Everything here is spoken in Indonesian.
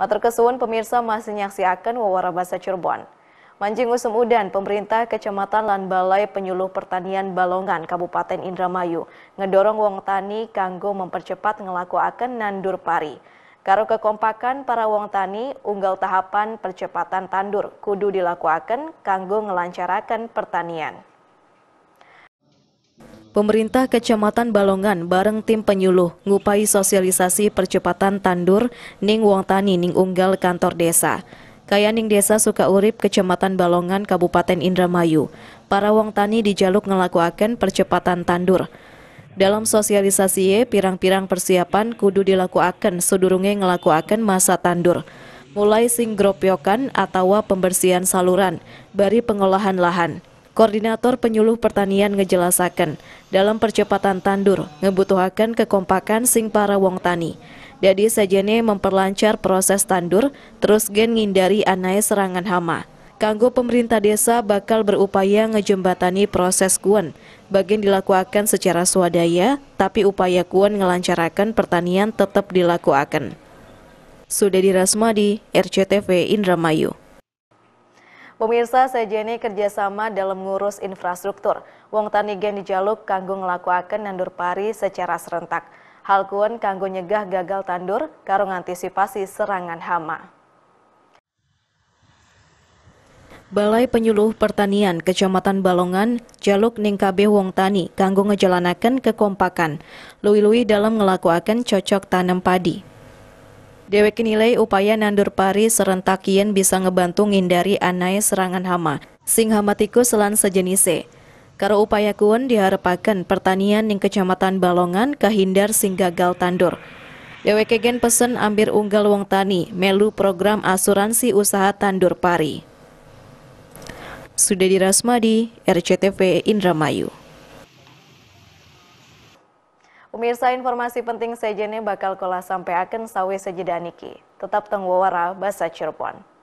Matur kesuwun pemirsa masih nyaksi akan wawancara bahasa Cirebon. Mancing usum udan, pemerintah kecamatan Lan Balai Penyuluh Pertanian Balongan, Kabupaten Indramayu, ngedorong wong tani kanggo mempercepat ngelakuaken nandur pari. Karo kekompakan para wong tani, unggal tahapan percepatan tandur kudu dilakukan kanggo ngelancarakan pertanian. Pemerintah Kecamatan Balongan bareng tim penyuluh ngupai sosialisasi percepatan tandur Ning Wong Tani Ning Unggal Kantor Desa. kaya ning Desa Sukaurip, Kecamatan Balongan, Kabupaten Indramayu. Para wong tani dijaluk ngelakuaken percepatan tandur. Dalam sosialisasi pirang-pirang persiapan kudu dilakuaken sedurunge ngelakuaken masa tandur. Mulai singgropyokan atau pembersihan saluran, bari pengolahan lahan. Koordinator Penyuluh Pertanian ngejelasakan, dalam percepatan tandur, ngebutuhakan kekompakan sing para wong tani. Jadi sajane memperlancar proses tandur, terus gen ngindari anai serangan hama. Kanggo pemerintah desa bakal berupaya ngejembatani proses kuen, bagian dilakukan secara swadaya, tapi upaya kuen ngelancarakan pertanian tetap dilakukan. Sudah dirasmadi, RCTV Indramayu. Pemirsa ini kerjasama dalam ngurus infrastruktur. Wong Tanigen dijaluk kanggo ngelakuaken nandur pari secara serentak. Hal kuen kanggo nyegah gagal tandur karo antisipasi serangan hama. Balai Penyuluh Pertanian Kecamatan Balongan jaluk ningkabe wong tani kanggo ngejalanaken kekompakan Lui-lui dalam ngelakuaken cocok tanam padi. Dewek nilai upaya nandur pari serentak yen bisa ngebantu ngindari anai serangan hama, sing hama tikus lan sejenise. Karo upaya kuon diharapakan pertanian yang kecamatan Balongan kehindar sing gagal tandur. Dewek gen pesen ambir unggal wong tani, melu program asuransi usaha tandur pari. Sudah Rasmadi, RCTV Indramayu. Pemirsa informasi penting sejene bakal kola sampai akan sawe sejeda niki. Tetap tengwawara bahasa Cirebon.